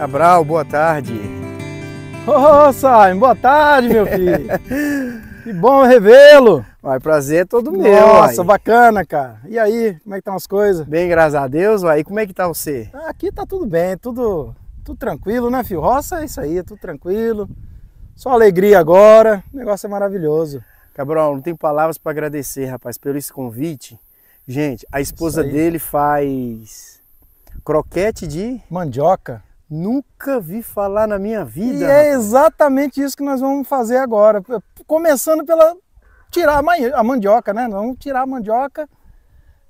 Cabral, boa tarde. Ô, oh, Simon, boa tarde, meu filho. que bom revê-lo. Vai, prazer é todo meu. Nossa, uai. bacana, cara. E aí, como é que estão tá as coisas? Bem, graças a Deus, aí como é que tá você? Aqui tá tudo bem, tudo, tudo tranquilo, né, filho? Roça é isso aí, é tudo tranquilo. Só alegria agora, o negócio é maravilhoso. Cabral, não tenho palavras para agradecer, rapaz, pelo esse convite. Gente, a esposa dele faz croquete de mandioca. Nunca vi falar na minha vida. E é exatamente isso que nós vamos fazer agora. Começando pela tirar a mandioca, né? vamos tirar a mandioca.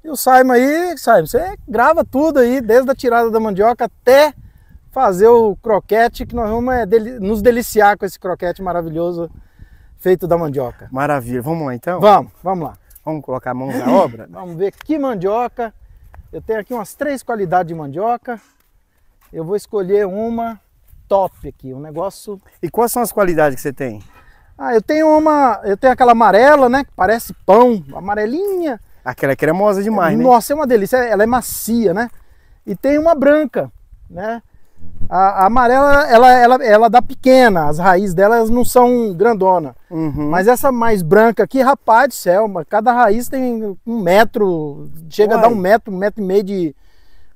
E o Saima aí, Saima, você grava tudo aí, desde a tirada da mandioca até fazer o croquete, que nós vamos é, nos deliciar com esse croquete maravilhoso feito da mandioca. Maravilha, vamos lá então? Vamos, vamos lá. Vamos colocar a mão na obra? vamos ver que mandioca. Eu tenho aqui umas três qualidades de mandioca eu vou escolher uma top aqui, um negócio. E quais são as qualidades que você tem? Ah, eu tenho uma, eu tenho aquela amarela, né, que parece pão, amarelinha. Aquela é cremosa demais, é, né? Nossa, é uma delícia, é, ela é macia, né? E tem uma branca, né? A, a amarela, ela, ela, ela dá pequena, as raízes delas não são grandona. Uhum. Mas essa mais branca aqui, rapaz do céu, cada raiz tem um metro, chega Uai. a dar um metro, um metro e meio de,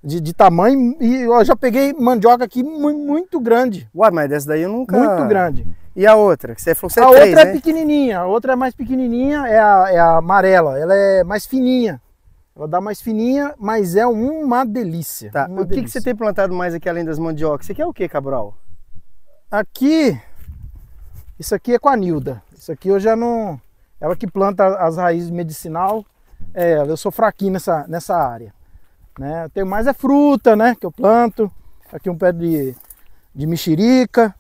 de, de tamanho. E eu já peguei mandioca aqui muito grande. Uai, mas essa daí eu nunca. Muito grande. E a outra? Que você falou que você A três, outra é né? é pequenininha, a outra é mais pequenininha, é a, é a amarela, ela é mais fininha. Ela dá mais fininha, mas é uma delícia. Tá. Uma o delícia. que, que você tem plantado mais aqui além das mandiocas? Você quer é o que, Cabral? Aqui, isso aqui é com a Nilda. Isso aqui eu já não... Ela que planta as raízes medicinal. É, eu sou fraquinho nessa, nessa área. Né? Eu tenho mais é fruta, né? Que eu planto. Aqui um pé de, de mexerica,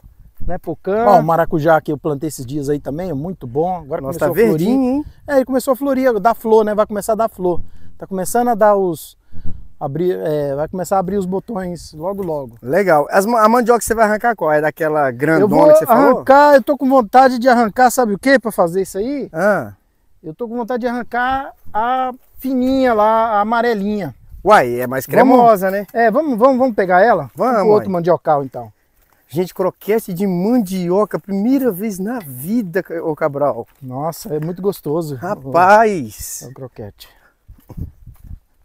né? Pocã. Ó, o maracujá que eu plantei esses dias aí também, é muito bom. Agora Nossa, tá começou tá a florir. Hein? É, ele começou a florir, dá flor, né? Vai começar a dar flor. Tá começando a dar os, abrir, é, vai começar a abrir os botões logo logo. Legal. As, a mandioca que você vai arrancar qual? É daquela grandona que você falou? vou arrancar, eu tô com vontade de arrancar, sabe o que para fazer isso aí? Ah. Eu tô com vontade de arrancar a fininha lá, a amarelinha. Uai, é mais cremosa, vamos, né? É, vamos, vamos, vamos pegar ela? Vamos. O outro mandiocal, então. Gente, croquete de mandioca, primeira vez na vida, ô Cabral. Nossa, é muito gostoso. Rapaz! O, é o croquete.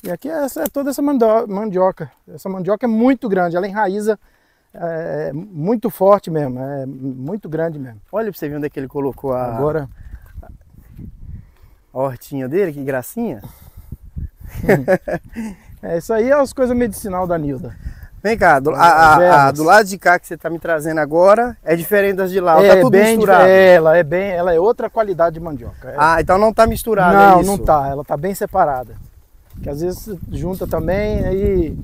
E aqui é, essa, é toda essa mandioca. Essa mandioca é muito grande, ela enraiza é, muito forte mesmo, é muito grande mesmo. Olha pra você ver onde é que ele colocou a... Agora... A hortinha dele, que gracinha. É, isso aí é as coisas medicinal da Nilda. Vem cá, do, a, a, a, do lado de cá que você está me trazendo agora é diferente das de lá. Tá é, tá tudo bem misturado. É, ela é bem, ela é outra qualidade de mandioca. Ela... É. Ah, então não está misturada. Não, é não está. Ela está bem separada. Que às vezes junta também, aí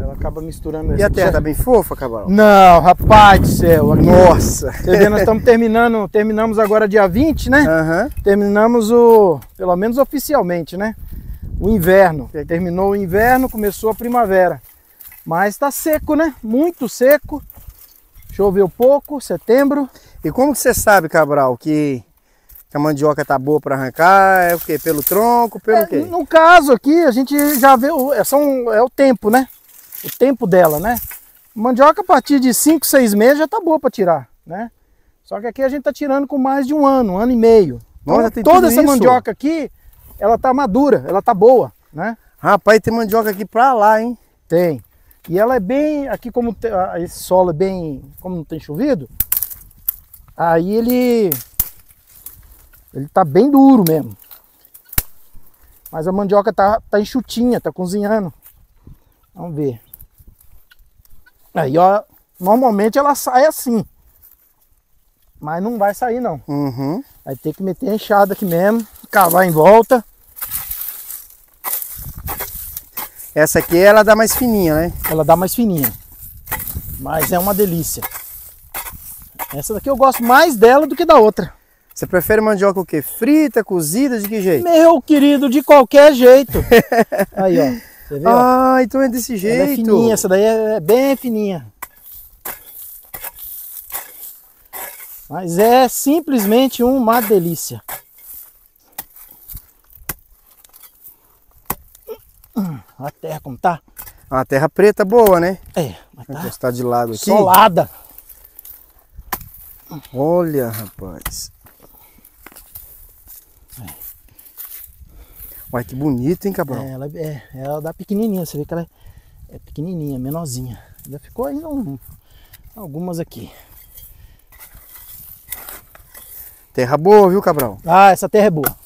ela acaba misturando. E a terra é bem fofa, Cabral? Não, rapaz do céu. Aqui, Nossa. Você vê, nós estamos terminando, terminamos agora dia 20, né? Uhum. Terminamos o, pelo menos oficialmente, né? o inverno. terminou o inverno, começou a primavera. Mas está seco, né? Muito seco. Choveu pouco, setembro. E como que você sabe, Cabral, que a mandioca tá boa para arrancar? É o quê? Pelo tronco? Pelo é, quê? No caso aqui, a gente já vê, o, é, um, é o tempo, né? O tempo dela, né? Mandioca a partir de 5, 6 meses já tá boa para tirar, né? Só que aqui a gente tá tirando com mais de um ano, um ano e meio. Nossa, então, toda essa isso? mandioca aqui, ela tá madura, ela tá boa, né? Rapaz, tem mandioca aqui pra lá, hein? Tem. E ela é bem, aqui como esse solo é bem, como não tem chovido, aí ele, ele tá bem duro mesmo. Mas a mandioca tá, tá enxutinha, tá cozinhando. Vamos ver. Aí, ó, normalmente ela sai assim. Mas não vai sair, não. Uhum. Vai ter que meter a enxada aqui mesmo cavar em volta. Essa aqui ela dá mais fininha, né? Ela dá mais fininha. Mas é uma delícia. Essa daqui eu gosto mais dela do que da outra. Você prefere mandioca o quê? Frita, cozida, de que jeito? Meu querido, de qualquer jeito. Aí, ó. Você vê, ah, então é desse jeito. Ela é fininha, essa daí é, é bem fininha. Mas é simplesmente uma delícia. a terra como tá. uma terra preta é boa, né? É, mas tá. Encostar de lado aqui. Solada. Olha, rapaz. É. Olha que bonito, hein, Cabral? É, ela, é, ela dá pequenininha. Você vê que ela é, é pequenininha, menorzinha. Ainda ficou ainda um, algumas aqui. Terra boa, viu, Cabral? Ah, essa terra é boa.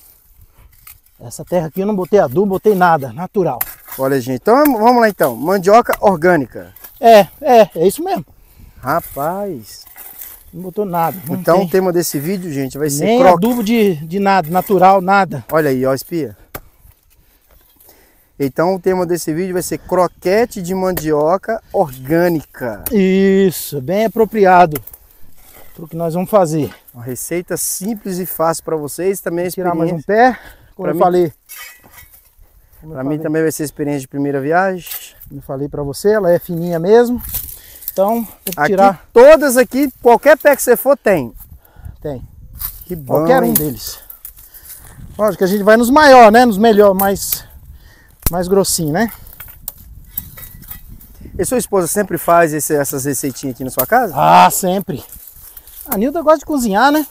Essa terra aqui eu não botei adubo, botei nada, natural. Olha, gente. Então vamos lá então. Mandioca orgânica. É, é, é isso mesmo. Rapaz. Não botou nada. Não então tem. o tema desse vídeo, gente, vai ser Nem croque. adubo de, de nada, natural, nada. Olha aí, ó, espia. Então o tema desse vídeo vai ser croquete de mandioca orgânica. Isso, bem apropriado para o que nós vamos fazer. Uma receita simples e fácil para vocês também. Tirar mais um pé, como pra eu mim... falei, para mim também vai ser experiência de primeira viagem. Como falei para você, ela é fininha mesmo. Então, vou tirar. todas aqui, qualquer pé que você for, tem. Tem. Que bom. Qualquer um deles. Lógico que a gente vai nos maior, né? Nos melhor, mais, mais grossinho, né? E sua esposa sempre faz esse, essas receitinhas aqui na sua casa? Ah, sempre. A Nilda gosta de cozinhar, né?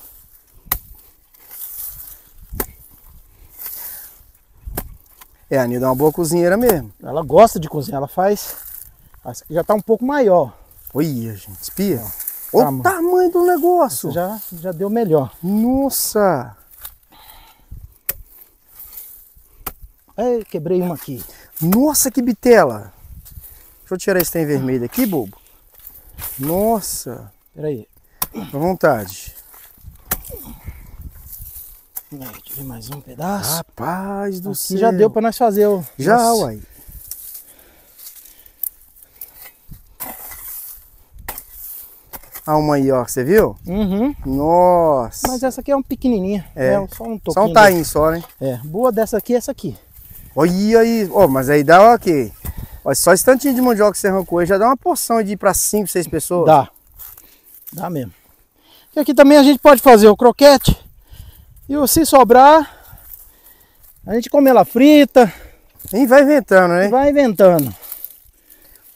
É, a Nilda é uma boa cozinheira mesmo. Ela gosta de cozinhar, ela faz. já tá um pouco maior. Olha, gente, espia. Olha tá, o tamanho do negócio. já, já deu melhor. Nossa! Ei, quebrei uma aqui. Nossa, que bitela! Deixa eu tirar esse trem vermelho aqui, bobo. Nossa! Peraí. À vontade mais um pedaço. Rapaz do Aqui céu. já deu para nós fazer o. Já, Nossa. uai. A uma aí, ó, você viu? Uhum. Nossa. Mas essa aqui é um pequenininha. É. Né? Só um toquinho. Só um tainho só, né? É. Boa dessa aqui é essa aqui. Olha aí. Ó, oh, mas aí dá, ó, quê? Olha só esse tantinho de mandioca que você arrancou aí já dá uma porção de ir pra 5, 6 pessoas. Dá. Dá mesmo. E aqui também a gente pode fazer o croquete. E se sobrar, a gente come ela frita. E vai inventando, né? Vai inventando.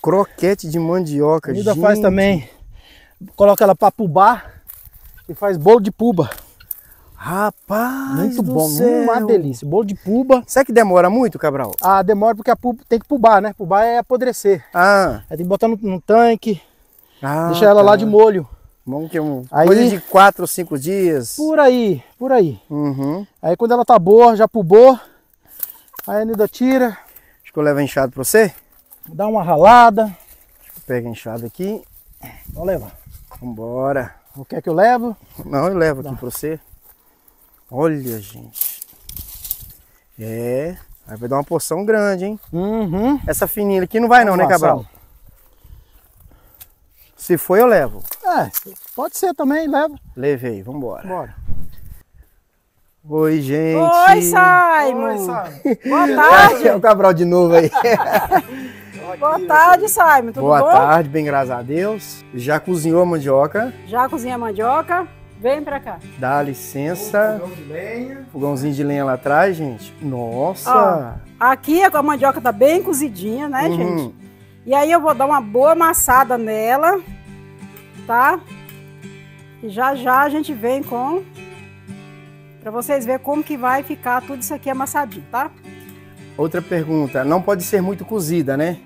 Croquete de mandioca, gente. faz também. Coloca ela para pubar e faz bolo de puba. Rapaz! Muito bom, hum, céu. uma delícia. Bolo de puba. Será que demora muito, Cabral? Ah, demora porque a puba tem que pubar, né? Pubar é apodrecer. Ah. Aí tem que botar no, no tanque. Ah, deixar ela tá. lá de tá. molho. Vamos que um, aí, coisa de 4 ou 5 dias. Por aí, por aí. Uhum. Aí quando ela tá boa, já pubou, aí a Nida tira. Acho que eu levo a enxada pra você. Dá uma ralada. Pega a enxada aqui. Vou levar. Vambora. O que é que eu levo? Não, eu levo Dá. aqui pra você. Olha, gente. É. Aí vai dar uma porção grande, hein? Uhum. Essa fininha aqui não vai não, não né, Cabral? Se for, eu levo. É, pode ser também, leva. Levei, vambora. Bora. Oi, gente. Oi, Simon. Oi, Simon. Boa tarde. é o Cabral de novo aí. Boa tarde, Simon. Tudo Boa bom? Boa tarde, bem graças a Deus. Já cozinhou a mandioca? Já cozinhei a mandioca. Vem pra cá. Dá licença. Fogão de lenha. Fogãozinho de lenha lá atrás, gente. Nossa. Ó, aqui a mandioca tá bem cozidinha, né, uhum. gente? E aí eu vou dar uma boa amassada nela, tá? E já já a gente vem com... Pra vocês verem como que vai ficar tudo isso aqui amassadinho, tá? Outra pergunta, não pode ser muito cozida, né?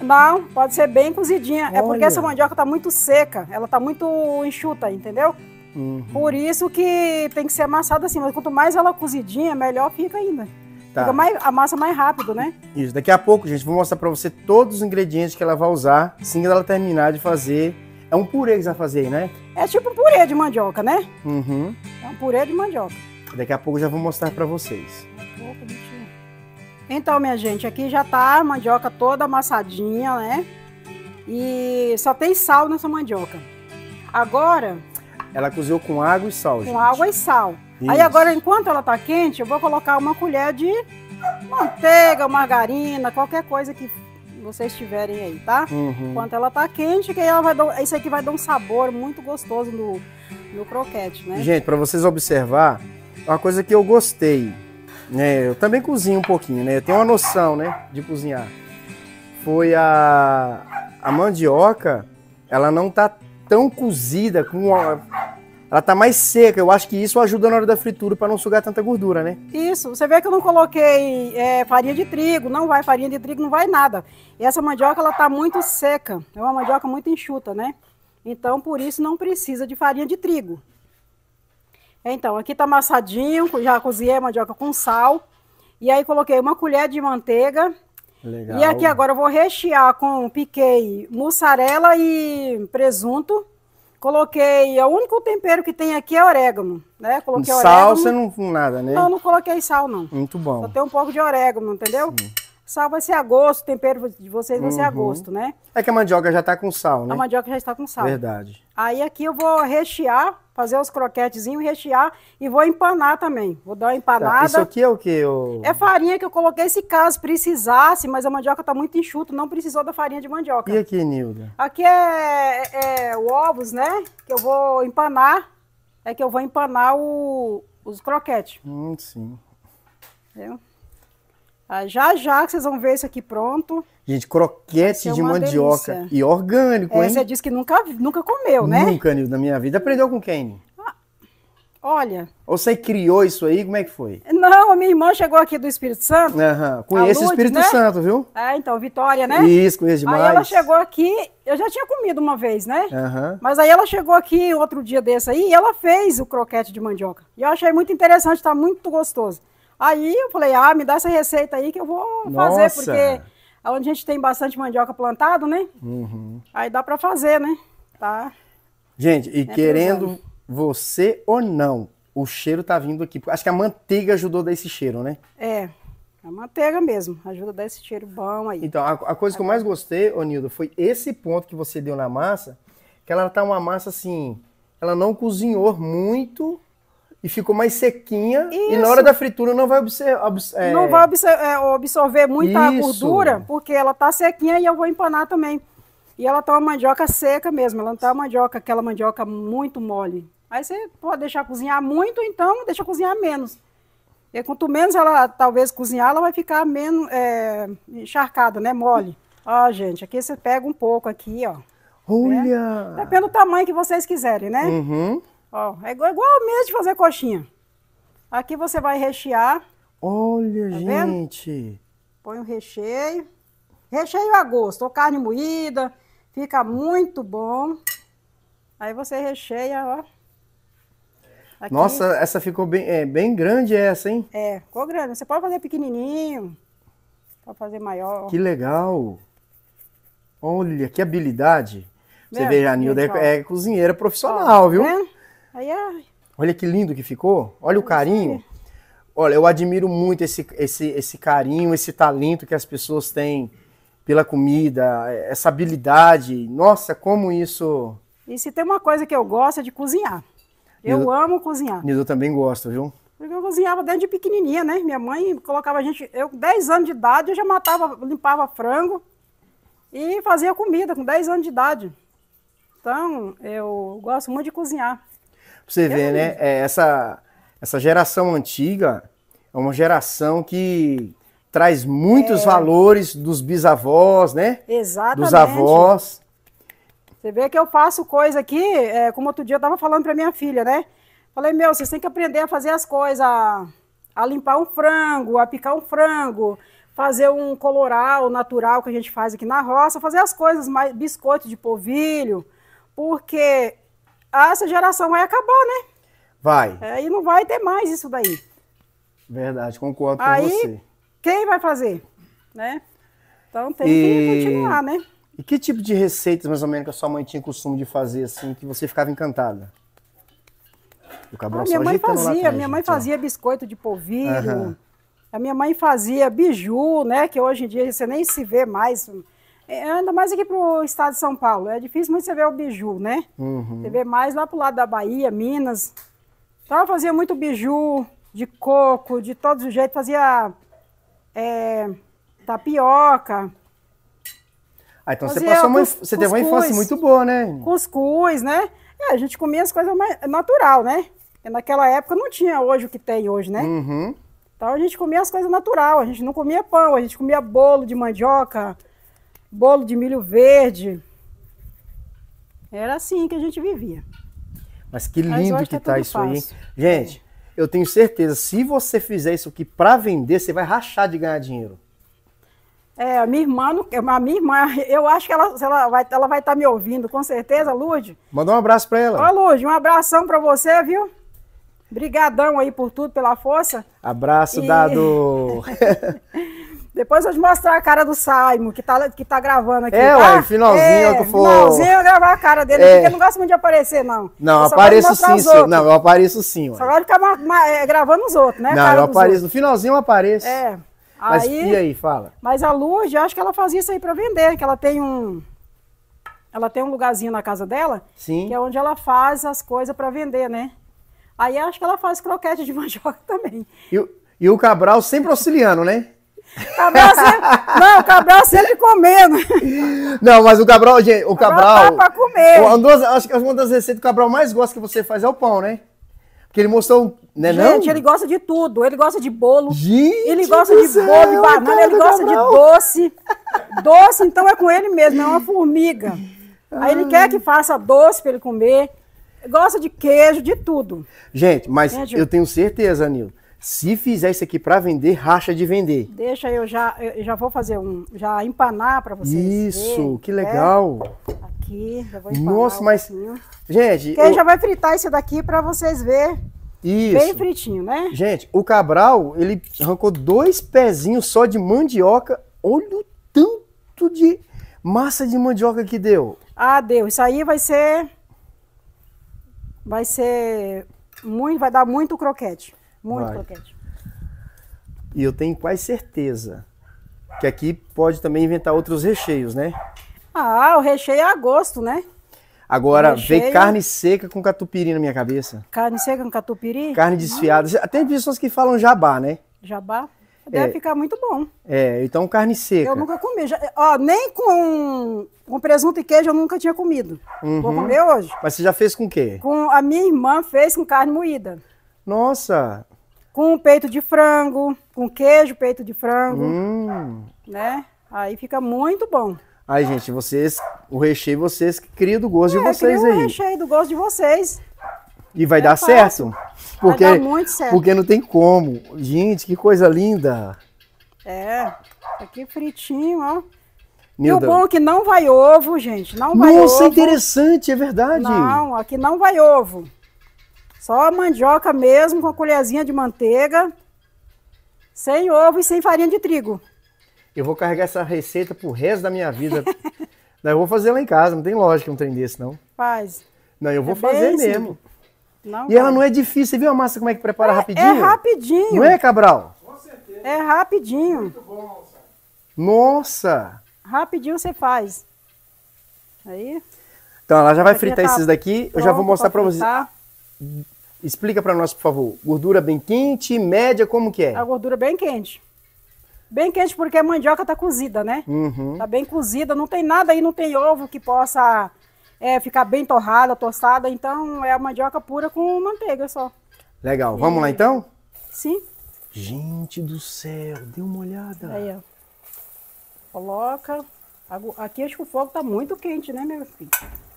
Não, pode ser bem cozidinha. Olha. É porque essa mandioca tá muito seca, ela tá muito enxuta, entendeu? Uhum. Por isso que tem que ser amassada assim, mas quanto mais ela cozidinha, melhor fica ainda. Tá. Fica mais, a massa mais rápido, né? Isso. Daqui a pouco, gente, vou mostrar para você todos os ingredientes que ela vai usar assim que ela terminar de fazer. É um purê que você vai fazer, né? É tipo um purê de mandioca, né? Uhum. É um purê de mandioca. Daqui a pouco já vou mostrar para vocês. Então, minha gente, aqui já tá a mandioca toda amassadinha, né? E só tem sal nessa mandioca. Agora... Ela cozinhou com água e sal, Com gente. água e sal. Isso. Aí agora, enquanto ela tá quente, eu vou colocar uma colher de manteiga, margarina, qualquer coisa que vocês tiverem aí, tá? Uhum. Enquanto ela tá quente, que ela vai dar, isso aqui vai dar um sabor muito gostoso no, no croquete, né? Gente, para vocês observar, uma coisa que eu gostei, né? Eu também cozinho um pouquinho, né? Eu tenho uma noção, né, de cozinhar. Foi a a mandioca, ela não tá tão cozida com a, ela tá mais seca. Eu acho que isso ajuda na hora da fritura para não sugar tanta gordura, né? Isso. Você vê que eu não coloquei é, farinha de trigo, não vai farinha de trigo, não vai nada. E essa mandioca ela tá muito seca, é uma mandioca muito enxuta, né? Então por isso não precisa de farinha de trigo. Então aqui tá amassadinho, já cozinhei a mandioca com sal. E aí coloquei uma colher de manteiga. Legal. E aqui agora eu vou rechear com piquei mussarela e presunto. Coloquei, é o único tempero que tem aqui é orégano, né? Coloquei sal, orégano. você não nada, né? Não, não coloquei sal não. Muito bom. Só tem um pouco de orégano, entendeu? Sim. Sal vai ser a gosto, o tempero de vocês vai uhum. ser a uhum. gosto, né? É que a mandioca já está com sal, né? A mandioca já está com sal. Verdade. Aí aqui eu vou rechear fazer os croquetezinhos, rechear e vou empanar também. Vou dar uma empanada. Tá, isso aqui é o que? o É farinha que eu coloquei se caso precisasse, mas a mandioca está muito enxuta, não precisou da farinha de mandioca. E aqui, Nilda? Aqui é, é, é ovos, né? Que eu vou empanar. É que eu vou empanar o, os croquetes. Hum, sim. Entendeu? Ah, já já que vocês vão ver isso aqui pronto. Gente, croquete de mandioca delícia. e orgânico, é, hein? Você disse que nunca, nunca comeu, né? Nunca, Nil, na minha vida. Aprendeu com quem? Ah, olha. Ou você criou isso aí? Como é que foi? Não, a minha irmã chegou aqui do Espírito Santo. Aham. Conheço o Espírito né? Santo, viu? Ah, então, Vitória, né? Isso, conheço demais. Aí ela chegou aqui, eu já tinha comido uma vez, né? Aham. Mas aí ela chegou aqui outro dia desse aí e ela fez o croquete de mandioca. E eu achei muito interessante, tá muito gostoso. Aí eu falei, ah, me dá essa receita aí que eu vou fazer, porque é onde a gente tem bastante mandioca plantado, né? Uhum. Aí dá para fazer, né? Tá. Gente, e é querendo você ou não, o cheiro tá vindo aqui. Acho que a manteiga ajudou a dar esse cheiro, né? É, a manteiga mesmo. Ajuda a dar esse cheiro bom aí. Então, a, a coisa Agora... que eu mais gostei, Onildo, foi esse ponto que você deu na massa, que ela tá uma massa assim, ela não cozinhou muito, e ficou mais sequinha. Isso. E na hora da fritura não vai é... Não vai é, absorver muita Isso. gordura, porque ela está sequinha e eu vou empanar também. E ela tá uma mandioca seca mesmo, ela não tá uma mandioca, aquela mandioca muito mole. Aí você pode deixar cozinhar muito, então deixa cozinhar menos. E quanto menos ela talvez cozinhar, ela vai ficar menos é, encharcada, né? Mole. Ó, gente, aqui você pega um pouco aqui, ó. Olha! Né? Depende do tamanho que vocês quiserem, né? Uhum. Ó, é igual, igual mesmo de fazer coxinha. Aqui você vai rechear. Olha, tá gente. Vendo? Põe o recheio. Recheio a gosto, ou carne moída, fica muito bom. Aí você recheia, ó. Aqui. Nossa, essa ficou bem, é, bem grande essa, hein? É, ficou grande. Você pode fazer pequenininho, pode fazer maior. Que legal. Olha, que habilidade. Você vê, a Nilda é, é, cozinheira profissional, ó, viu? Né? Aí é... Olha que lindo que ficou. Olha o carinho. Olha, eu admiro muito esse, esse, esse carinho, esse talento que as pessoas têm pela comida, essa habilidade. Nossa, como isso. E se tem uma coisa que eu gosto é de cozinhar. Eu amo cozinhar. Nildo também gosta, viu? Porque eu cozinhava desde pequenininha, né? Minha mãe colocava a gente. Eu, 10 anos de idade, eu já matava, limpava frango e fazia comida com 10 anos de idade. Então, eu gosto muito de cozinhar você ver, né? É, essa, essa geração antiga é uma geração que traz muitos é. valores dos bisavós, né? Exatamente. Dos avós. Você vê que eu faço coisa aqui, é, como outro dia eu estava falando para minha filha, né? Falei, meu, vocês têm que aprender a fazer as coisas, a, a limpar um frango, a picar um frango, fazer um coloral natural que a gente faz aqui na roça, fazer as coisas, mais biscoito de polvilho, porque essa geração vai acabar, né? Vai. É, e não vai ter mais isso daí. Verdade, concordo Aí, com você. Quem vai fazer? Né? Então tem e... que continuar, né? E que tipo de receitas, mais ou menos, que a sua mãe tinha costume de fazer, assim, que você ficava encantada? O ah, minha mãe fazia, trás, minha mãe fazia biscoito de polvilho, uhum. a minha mãe fazia biju, né? Que hoje em dia você nem se vê mais é, mais aqui para o estado de São Paulo. É difícil muito você ver o biju, né? Uhum. Você vê mais lá para o lado da Bahia, Minas. Então eu fazia muito biju de coco, de todos os jeitos. Fazia é, tapioca. Ah, então fazia você, passou uma, cus, você teve uma infância muito boa, né? Cuscuz, né? É, a gente comia as coisas mais natural, né? naquela época não tinha hoje o que tem hoje, né? Uhum. Então a gente comia as coisas natural. A gente não comia pão, a gente comia bolo de mandioca bolo de milho verde. Era assim que a gente vivia. Mas que lindo Mas que é tá, tá isso fácil. aí, hein? Gente, é. eu tenho certeza, se você fizer isso aqui para vender, você vai rachar de ganhar dinheiro. É, a minha irmã, a minha irmã, eu acho que ela, ela vai estar ela vai tá me ouvindo, com certeza, Lude. Manda um abraço para ela. Ó, Lude, um abração para você, viu? Obrigadão aí por tudo, pela força. Abraço e... dado. Depois eu te mostrar a cara do Saimo, que tá, que tá gravando aqui. É, tá? ué, ah, finalzinho é, que eu for. Finalzinho eu gravar a cara dele, é. porque eu não gosto muito de aparecer, não. Não, eu apareço sim, senhor. Não, eu apareço sim, ué. Só vai ficar ficar é, gravando os outros, né? Não, eu apareço. Outros. No finalzinho eu apareço. É. Mas aí, e aí, fala? Mas a eu acho que ela fazia isso aí pra vender, que ela tem um. Ela tem um lugarzinho na casa dela, sim. que é onde ela faz as coisas pra vender, né? Aí acho que ela faz croquete de mandioca também. E, e o Cabral sempre auxiliando, né? Cabral sempre... não, o Cabral sempre comendo. Não, mas o Cabral, gente, o Cabral. Cabral tá pra comer. Uma das, acho que é uma das receitas que o Cabral mais gosta que você faz é o pão, né? Porque ele mostrou. Né, gente, não? ele gosta de tudo. Ele gosta de bolo. Gente ele gosta de céu, bolo de banana, ele gosta Cabral. de doce. Doce, então é com ele mesmo, é uma formiga. Aí ele quer que faça doce para ele comer. Gosta de queijo, de tudo. Gente, mas né, eu tenho certeza, Nil, se fizer isso aqui para vender, racha de vender. Deixa eu já, eu já vou fazer um, já empanar para vocês. Isso, verem, que né? legal. Aqui, já vou empanar. Nossa, um mas pouquinho. gente, eu... já vai fritar esse daqui para vocês ver. Isso. Bem fritinho, né? Gente, o Cabral, ele arrancou dois pezinhos só de mandioca. Olha o tanto de massa de mandioca que deu. Ah, deu. Isso aí vai ser vai ser muito, vai dar muito croquete. Muito vai. croquete. E eu tenho quase certeza que aqui pode também inventar outros recheios, né? Ah, o recheio é a gosto, né? Agora, recheio... carne seca com catupiry na minha cabeça. Carne seca com catupiry? Carne desfiada. Hum. Tem pessoas que falam jabá, né? Jabá. Deve é, ficar muito bom. É, então carne seca. Eu nunca comi. Já, ó, nem com, com presunto e queijo eu nunca tinha comido. Uhum. Vou comer hoje. Mas você já fez com o quê? Com, a minha irmã fez com carne moída. Nossa! com peito de frango, com queijo, peito de frango, hum. né? Aí fica muito bom. Aí, gente, vocês, o recheio vocês criam do gosto é, de vocês aí. o recheio do gosto de vocês. E vai é dar certo? Porque, vai dar muito certo. Porque não tem como. Gente, que coisa linda. É, tá aqui fritinho, ó. E o bom é que não vai ovo, gente. Não vai Nossa, ovo. interessante, é verdade. Não, aqui não vai ovo. Só mandioca mesmo, com a colherzinha de manteiga, sem ovo e sem farinha de trigo. Eu vou carregar essa receita pro resto da minha vida. não, eu vou fazer lá em casa, não tem lógica um trem desse, não. Faz. Não, eu vou é fazer mesmo. Não, e ela não é difícil, você viu a massa como é que prepara é, é rapidinho? É rapidinho. Não é, Cabral? Com certeza. É rapidinho. Muito bom, Nossa! Rapidinho você faz. Aí. Então, ela já vai fritar tá esses daqui, eu já vou mostrar para vocês. Explica para nós, por favor. Gordura bem quente, média, como que é? A gordura bem quente. Bem quente porque a mandioca tá cozida, né? Uhum. Tá bem cozida, não tem nada aí, não tem ovo que possa é, ficar bem torrada, tostada. Então é a mandioca pura com manteiga só. Legal. Vamos e... lá então? Sim. Gente do céu, dê uma olhada. Aí, ó. Coloca. Aqui acho que o fogo tá muito quente, né, meu filho?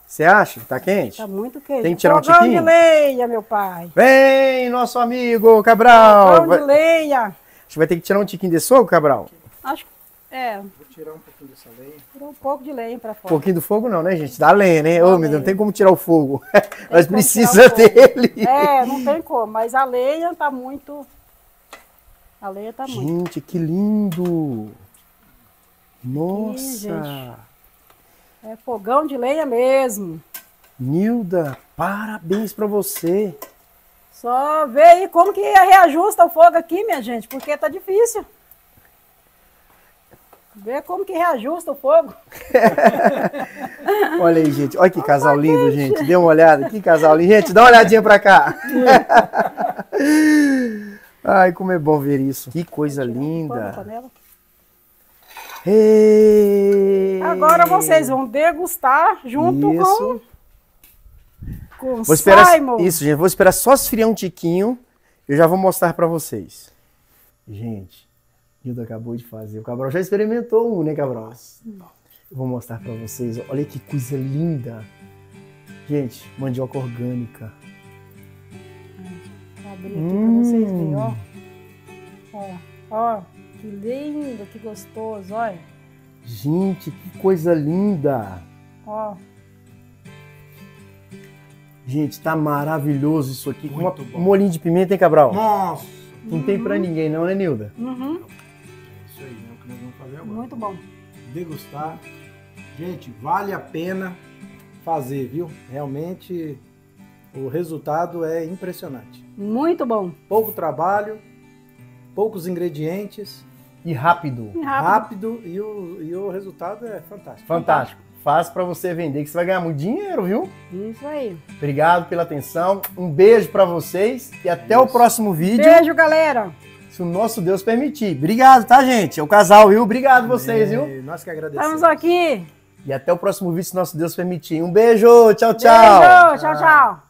Você acha? Tá quente? Tá muito quente. Tem que tirar Fogão um tiquinho? de lenha, meu pai. Vem, nosso amigo Cabral. Fogão vai... de lenha. A gente vai ter que tirar um tiquinho de fogo, Cabral? Acho que... É. Vou tirar um pouquinho dessa lenha. Tirar um pouco de lenha para fora. Um pouquinho do fogo não, né, gente? Da lenha, né? Ô, oh, meu não tem como tirar o fogo. Mas precisa dele. É, não tem como. Mas a lenha tá muito... A lenha tá gente, muito. Gente, que lindo! Nossa! Ih, gente. É fogão de lenha mesmo. Nilda, parabéns para você. Só ver aí como que reajusta o fogo aqui, minha gente, porque tá difícil. Ver como que reajusta o fogo. olha aí, gente. Olha que casal lindo, gente. Dê uma olhada. Que casal lindo. Gente, dá uma olhadinha pra cá. Ai, como é bom ver isso. Que coisa linda. Ei! Agora vocês vão degustar junto isso. com, com vou esperar, Simon. Isso, gente. Vou esperar só esfriar um tiquinho. Eu já vou mostrar para vocês. Gente, Gilda acabou de fazer. O Cabral já experimentou um, né, Cabral? vou mostrar para vocês. Olha que coisa linda. Gente, mandioca orgânica. Vou abrir aqui hum. pra vocês verem, ó. Hum. Ó, ó, que lindo, que gostoso, olha. Gente, que coisa linda! Ó. Oh. Gente, tá maravilhoso isso aqui. Muito Uma, bom. Um molhinho de pimenta, hein, Cabral? Nossa! Não uhum. tem pra uhum. ninguém, não, né, Nilda? Uhum. É isso aí, é o que nós vamos fazer agora. Muito bom. Degustar. Gente, vale a pena fazer, viu? Realmente o resultado é impressionante. Muito bom. Pouco trabalho, poucos ingredientes e rápido. rápido. rápido e, o, e o resultado é fantástico. Fantástico. fácil Faz para você vender, que você vai ganhar muito dinheiro, viu? Isso aí. Obrigado pela atenção. Um beijo para vocês e até Isso. o próximo vídeo. Beijo, galera. Se o nosso Deus permitir. Obrigado, tá, gente? É o casal, viu? Obrigado Amém. vocês, viu? Nós que agradecemos. Estamos aqui. E até o próximo vídeo, se nosso Deus permitir. Um beijo, tchau, tchau. Beijo, tchau, tchau.